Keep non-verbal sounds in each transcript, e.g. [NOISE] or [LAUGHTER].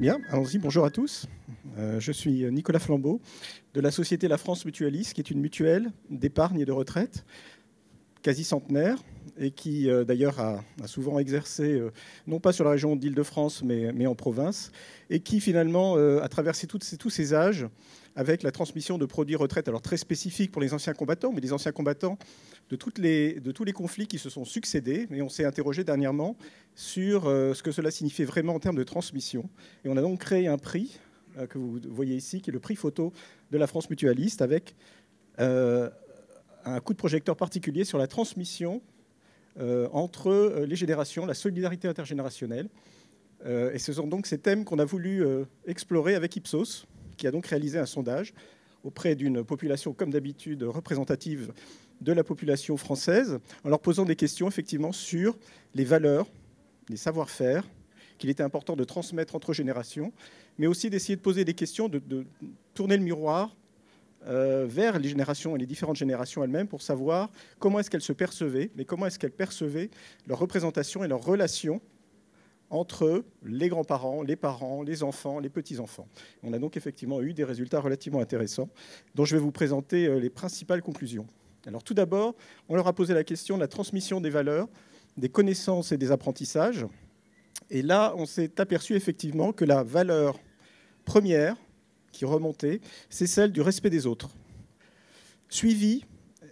Bien, allons-y, bonjour à tous. Euh, je suis euh, Nicolas Flambeau de la société La France Mutualiste, qui est une mutuelle d'épargne et de retraite, quasi centenaire, et qui euh, d'ailleurs a, souvent exercé, non pas sur la région d'Île-de-France, mais, en province, et qui finalement a traversé tous ces âges avec la transmission de produits retraite, alors très spécifique pour les anciens combattants, mais les anciens combattants de, tous les conflits qui se sont succédés. Et on s'est interrogé dernièrement sur euh, ce que cela signifiait vraiment en termes de transmission. Et on a donc créé un prix euh, que vous voyez ici, qui est le prix photo de la France Mutualiste, avec euh, un coup de projecteur particulier sur la transmission entre les générations, la solidarité intergénérationnelle. et ce sont donc ces thèmes qu'on a voulu explorer avec Ipsos, qui a donc réalisé un sondage auprès d'une population, comme d'habitude, représentative de la population française, en leur posant des questions effectivement sur les valeurs, les savoir-faire qu'il était important de transmettre entre générations, mais aussi d'essayer de poser des questions, de, tourner le miroir euh, vers les générations et les différentes générations elles-mêmes pour savoir comment est-ce qu'elles se percevaient, mais comment est-ce qu'elles percevaient leur représentation et leur relation entre les grands-parents, les parents, les enfants, les petits-enfants. On a donc effectivement eu des résultats relativement intéressants dont je vais vous présenter euh, les principales conclusions. Alors tout d'abord, on leur a posé la question de la transmission des valeurs, des connaissances et des apprentissages. Et là, on s'est aperçu effectivement que la valeur première qui remontait, c'est celle du respect des autres, suivi...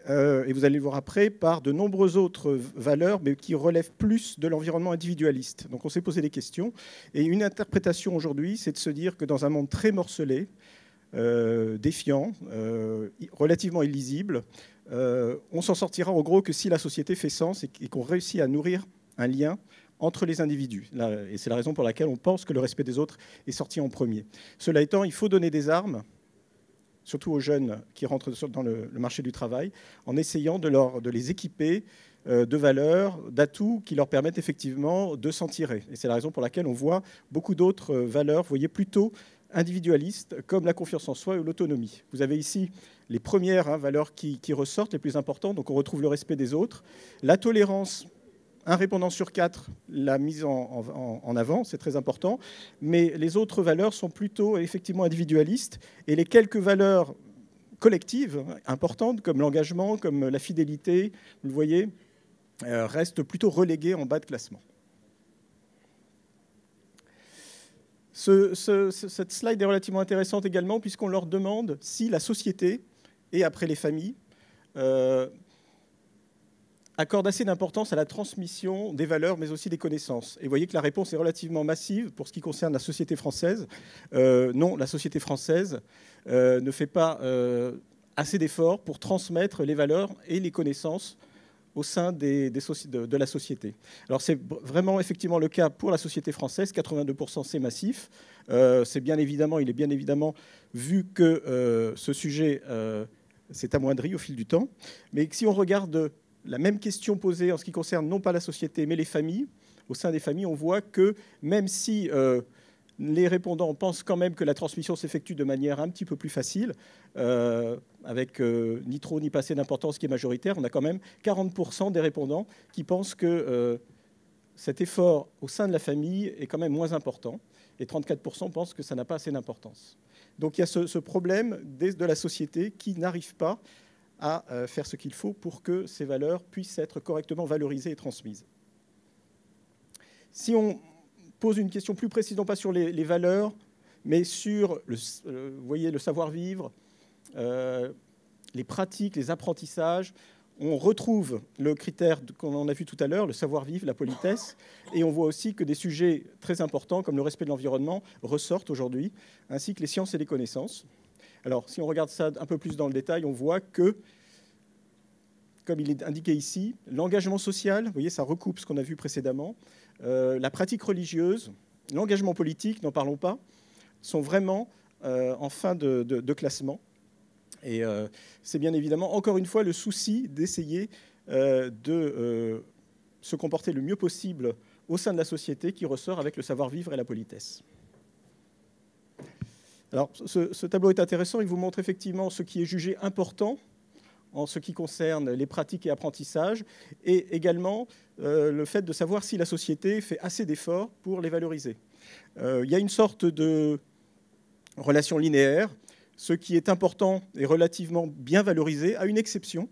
Euh, et vous allez le voir après, par de nombreuses autres valeurs, mais qui relèvent plus de l'environnement individualiste. Donc on s'est posé des questions. Et une interprétation aujourd'hui, c'est de se dire que dans un monde très morcelé, euh, défiant, euh, relativement illisible, on s'en sortira en gros que si la société fait sens et qu'on réussit à nourrir un lien entre les individus. Et c'est la raison pour laquelle on pense que le respect des autres est sorti en premier. Cela étant, il faut donner des armes surtout aux jeunes qui rentrent dans le, marché du travail, en essayant de, les équiper euh, de valeurs, d'atouts qui leur permettent effectivement de s'en tirer. Et c'est la raison pour laquelle on voit beaucoup d'autres euh, valeurs, vous voyez, plutôt individualistes, comme la confiance en soi ou l'autonomie. Vous avez ici les premières hein, valeurs qui, qui ressortent, les plus importantes. Donc on retrouve le respect des autres, la tolérance un répondant sur quatre l'a mise en, avant, c'est très important, mais les autres valeurs sont plutôt effectivement individualistes, et les quelques valeurs collectives importantes, comme l'engagement, comme la fidélité, vous le voyez, euh, restent plutôt reléguées en bas de classement. cette slide est relativement intéressante également puisqu'on leur demande si la société, et après les familles, euh, accorde assez d'importance à la transmission des valeurs, mais aussi des connaissances. Et vous voyez que la réponse est relativement massive pour ce qui concerne la société française. Euh, non, la société française euh, ne fait pas euh, assez d'efforts pour transmettre les valeurs et les connaissances au sein des, de, la société. Alors c'est vraiment effectivement le cas pour la société française, 82% c'est massif. c'est bien évidemment, il est bien évidemment vu que ce sujet s'est amoindri au fil du temps. Mais si on regarde la même question posée en ce qui concerne non pas la société, mais les familles. Au sein des familles, on voit que même si euh, les répondants pensent quand même que la transmission s'effectue de manière un petit peu plus facile, euh, avec euh, ni trop ni pas assez d'importance qui est majoritaire, on a quand même 40% des répondants qui pensent que cet effort au sein de la famille est quand même moins important, et 34% pensent que ça n'a pas assez d'importance. Donc il y a ce problème de la société qui n'arrive pas à euh, faire ce qu'il faut pour que ces valeurs puissent être correctement valorisées et transmises. Si on pose une question plus précise, non pas sur les, valeurs, mais sur le, euh, savoir-vivre, euh, les pratiques, les apprentissages, on retrouve le critère qu'on a vu tout à l'heure, le savoir-vivre, la politesse, et on voit aussi que des sujets très importants comme le respect de l'environnement ressortent aujourd'hui, ainsi que les sciences et les connaissances. Alors, si on regarde ça un peu plus dans le détail, on voit que, comme il est indiqué ici, l'engagement social, vous voyez, ça recoupe ce qu'on a vu précédemment, euh, la pratique religieuse, l'engagement politique, n'en parlons pas, sont vraiment euh, en fin de, classement. Et euh, c'est bien évidemment, encore une fois, le souci d'essayer de se comporter le mieux possible au sein de la société qui ressort avec le savoir-vivre et la politesse ce, tableau est intéressant. Il vous montre effectivement ce qui est jugé important en ce qui concerne les pratiques et apprentissages, et également euh, le fait de savoir si la société fait assez d'efforts pour les valoriser. Euh, il y a une sorte de relation linéaire. Ce qui est important est relativement bien valorisé, à une exception,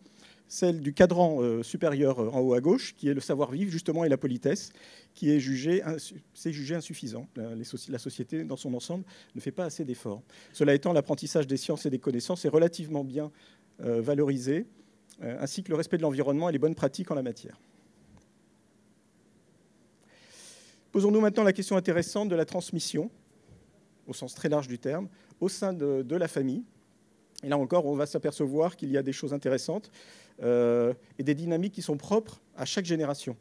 celle du cadran euh, supérieur euh, en haut à gauche, qui est le savoir-vivre justement et la politesse, qui est jugé, insuffisant. La, société dans son ensemble ne fait pas assez d'efforts. Cela étant, l'apprentissage des sciences et des connaissances est relativement bien euh, valorisé, ainsi que le respect de l'environnement et les bonnes pratiques en la matière. Posons-nous maintenant la question intéressante de la transmission, au sens très large du terme, au sein de, de la famille. Et là encore, on va s'apercevoir qu'il y a des choses intéressantes. Euh, et des dynamiques qui sont propres à chaque génération.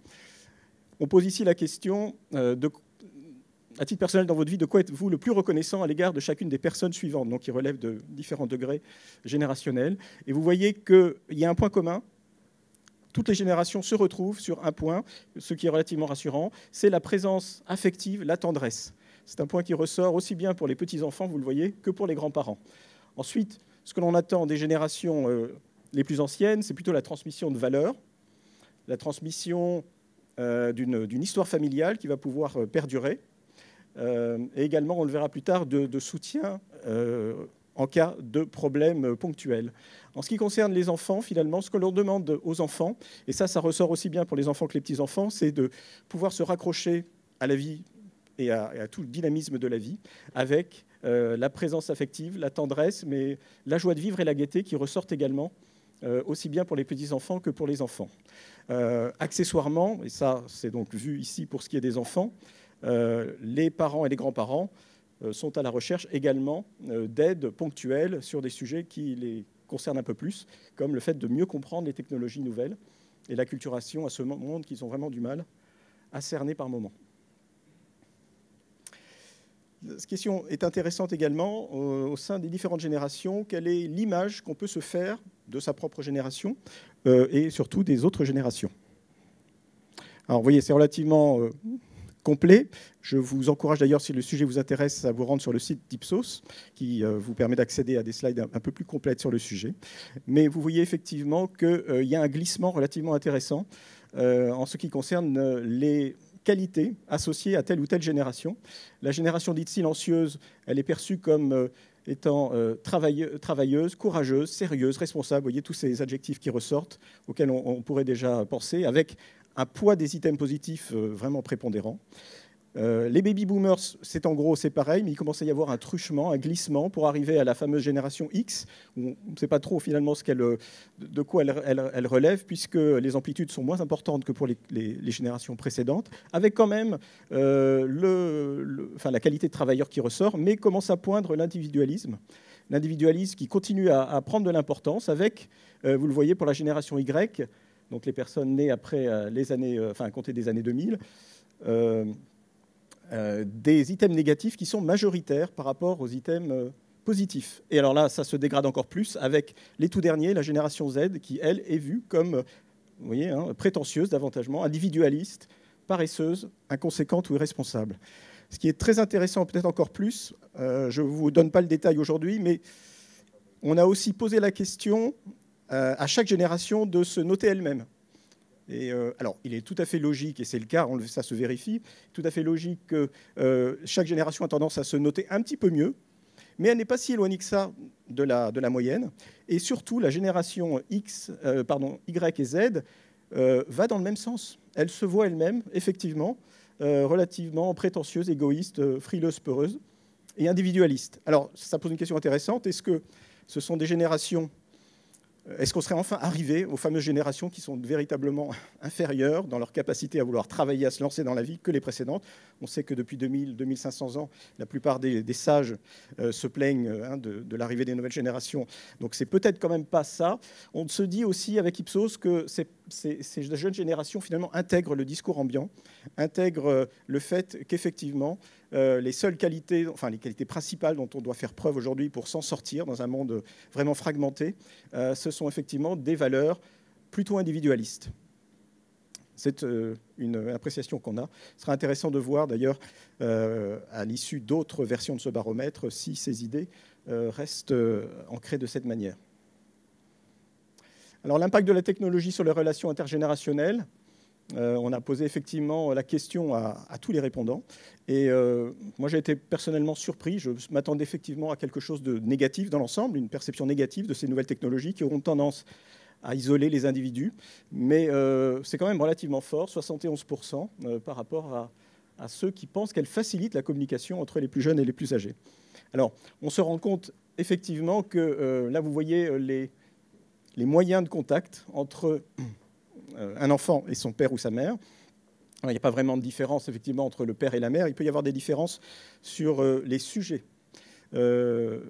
On pose ici la question, euh, à titre personnel dans votre vie, de quoi êtes-vous le plus reconnaissant à l'égard de chacune des personnes suivantes, donc qui relèvent de différents degrés générationnels. Et vous voyez qu'il y a un point commun. Toutes les générations se retrouvent sur un point, ce qui est relativement rassurant, c'est la présence affective, la tendresse. C'est un point qui ressort aussi bien pour les petits-enfants, vous le voyez, que pour les grands-parents. Ensuite, ce que l'on attend des générations euh, les plus anciennes, c'est plutôt la transmission de valeurs, la transmission euh, d'une histoire familiale qui va pouvoir euh, perdurer, euh, et également, on le verra plus tard, de, soutien en cas de problème ponctuel. En ce qui concerne les enfants, finalement, ce que l'on demande aux enfants, et ça, ça ressort aussi bien pour les enfants que les petits-enfants, c'est de pouvoir se raccrocher à la vie et à, tout le dynamisme de la vie avec la présence affective, la tendresse, mais la joie de vivre et la gaieté qui ressortent également euh, aussi bien pour les petits-enfants que pour les enfants. Euh, accessoirement, et ça c'est donc vu ici pour ce qui est des enfants, euh, les parents et les grands-parents sont à la recherche également d'aides ponctuelles sur des sujets qui les concernent un peu plus, comme le fait de mieux comprendre les technologies nouvelles et l'acculturation à ce monde qu'ils ont vraiment du mal à cerner par moment. Cette question est intéressante également au sein des différentes générations. Quelle est l'image qu'on peut se faire de sa propre génération euh, et surtout des autres générations. Alors, vous voyez, c'est relativement euh, complet. Je vous encourage d'ailleurs, si le sujet vous intéresse, à vous rendre sur le site d'Ipsos, qui euh, vous permet d'accéder à des slides un, peu plus complètes sur le sujet. Mais vous voyez effectivement qu'il y a un glissement relativement intéressant en ce qui concerne les qualités associées à telle ou telle génération. La génération dite silencieuse, elle est perçue comme étant euh, travailleuse, courageuse, sérieuse, responsable, vous voyez tous ces adjectifs qui ressortent, auxquels on, pourrait déjà penser, avec un poids des items positifs euh, vraiment prépondérant. Euh, les baby boomers, c'est en gros, c'est pareil, mais il commence à y avoir un truchement, un glissement pour arriver à la fameuse génération X, où on ne sait pas trop finalement euh, de quoi elle, relève, puisque les amplitudes sont moins importantes que pour les, générations précédentes, avec quand même euh, la qualité de travailleur qui ressort, mais commence à poindre l'individualisme. L'individualisme qui continue à, prendre de l'importance avec, vous le voyez, pour la génération Y, donc les personnes nées après les années, enfin, à des années 2000. Euh, des items négatifs qui sont majoritaires par rapport aux items euh, positifs. Et alors là, ça se dégrade encore plus avec les tout derniers, la génération Z, qui, elle, est vue comme euh, hein, prétentieuse davantagement, individualiste, paresseuse, inconséquente ou irresponsable. Ce qui est très intéressant, peut-être encore plus, je ne vous donne pas le détail aujourd'hui, mais on a aussi posé la question à chaque génération de se noter elle-même. Euh, alors, il est tout à fait logique, et c'est le cas, ça se vérifie, tout à fait logique que euh, chaque génération a tendance à se noter un petit peu mieux, mais elle n'est pas si éloignée que ça de la, moyenne. Et surtout, la génération X, euh, pardon, Y et Z va dans le même sens. Elle se voit elle-même, effectivement, relativement prétentieuse, égoïste, frileuse, peureuse et individualiste. Alors, ça pose une question intéressante. Est-ce que ce sont des générations est-ce qu'on serait enfin arrivé aux fameuses générations qui sont véritablement [LAUGHS] inférieures dans leur capacité à vouloir travailler, à se lancer dans la vie que les précédentes On sait que depuis 2000, 2500 ans, la plupart des, sages euh, se plaignent euh, hein, de, de l'arrivée des nouvelles générations. Donc c'est peut-être quand même pas ça. On se dit aussi avec Ipsos que c'est ces, jeunes générations finalement intègrent le discours ambiant, intègrent euh, le fait qu'effectivement euh, les seules qualités, enfin les qualités principales dont on doit faire preuve aujourd'hui pour s'en sortir dans un monde vraiment fragmenté, euh, ce sont effectivement des valeurs plutôt individualistes. C'est une appréciation qu'on a. Ce sera intéressant de voir d'ailleurs à l'issue d'autres versions de ce baromètre si ces idées restent ancrées de cette manière. Alors l'impact de la technologie sur les relations intergénérationnelles, euh, on a posé effectivement la question à, tous les répondants. Et euh, moi, j'ai été personnellement surpris. Je m'attendais effectivement à quelque chose de négatif dans l'ensemble, une perception négative de ces nouvelles technologies qui auront tendance à isoler les individus. Mais euh, c'est quand même relativement fort, 71% par rapport à ceux qui pensent qu'elles facilitent la communication entre les plus jeunes et les plus âgés. Alors, on se rend compte effectivement que là, vous voyez les les moyens de contact entre euh, un enfant et son père ou sa mère. il n'y a pas vraiment de différence effectivement entre le père et la mère. Il peut y avoir des différences sur euh, les sujets euh,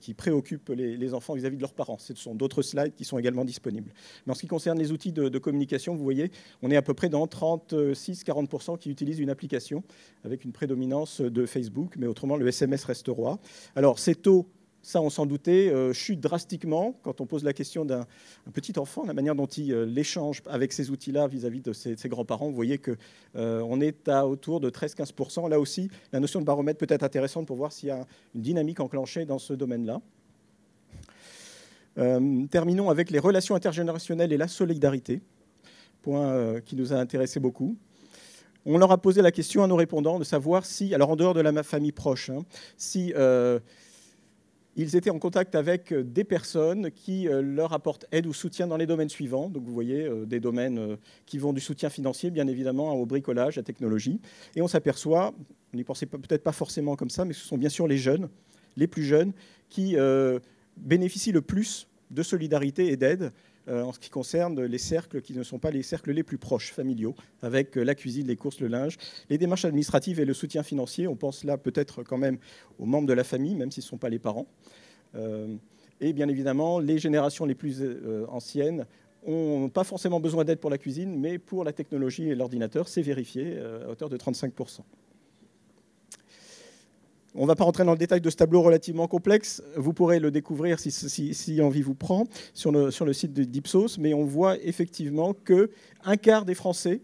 qui préoccupent les, enfants vis-à-vis de leurs parents. Ce sont d'autres slides qui sont également disponibles. Mais en ce qui concerne les outils de, communication, vous voyez, on est à peu près dans 36-40% qui utilisent une application avec une prédominance de Facebook, mais autrement, le SMS reste roi. Alors, c'est taux ça on s'en doutait, euh, chute drastiquement quand on pose la question d'un petit enfant, la manière dont il euh, l'échange avec ces outils-là vis-à-vis de ses, grands-parents. Vous voyez qu'on euh, est à autour de 13-15%. Là aussi, la notion de baromètre peut être intéressante pour voir s'il y a une dynamique enclenchée dans ce domaine-là. terminons avec les relations intergénérationnelles et la solidarité, point qui nous a intéressé beaucoup. On leur a posé la question à nos répondants de savoir si, alors en dehors de la famille proche, hein, si ils étaient en contact avec euh, des personnes qui euh, leur apportent aide ou soutien dans les domaines suivants. Donc vous voyez euh, des domaines qui vont du soutien financier, bien évidemment, au bricolage, à la technologie. Et on s'aperçoit, on n'y pensait peut-être pas forcément comme ça, mais ce sont bien sûr les jeunes, les plus jeunes, qui bénéficient le plus de solidarité et d'aide euh, en ce qui concerne les cercles qui ne sont pas les cercles les plus proches familiaux, avec euh, la cuisine, les courses, le linge, les démarches administratives et le soutien financier. On pense là peut-être quand même aux membres de la famille, même s'ils ne sont pas les parents. Euh, et bien évidemment, les générations les plus anciennes n'ont pas forcément besoin d'aide pour la cuisine, mais pour la technologie et l'ordinateur, c'est vérifié à hauteur de 35%. On ne va pas rentrer dans le détail de ce tableau relativement complexe. Vous pourrez le découvrir si, envie vous prend sur le, site de d'Ipsos. Mais on voit effectivement qu'un quart des Français,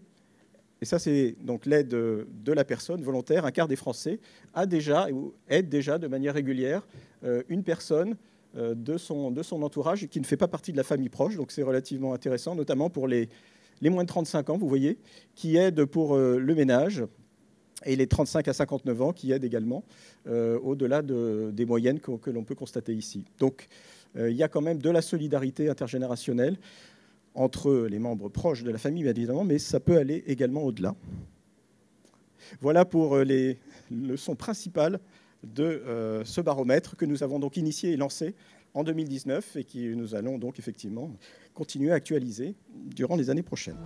et ça c'est donc l'aide de la personne volontaire, un quart des Français a déjà ou aide déjà de manière régulière euh, une personne euh, de son, entourage qui ne fait pas partie de la famille proche. Donc c'est relativement intéressant, notamment pour les, les moins de 35 ans, vous voyez, qui aident pour euh, le ménage, et les 35 à 59 ans qui aident également euh, au-delà des moyennes que, l'on peut constater ici. Donc euh, il y a quand même de la solidarité intergénérationnelle entre les membres proches de la famille, bien évidemment, mais ça peut aller également au-delà. Voilà pour euh, les leçons principales de ce baromètre que nous avons donc initié et lancé en 2019 et que nous allons donc effectivement continuer à actualiser durant les années prochaines.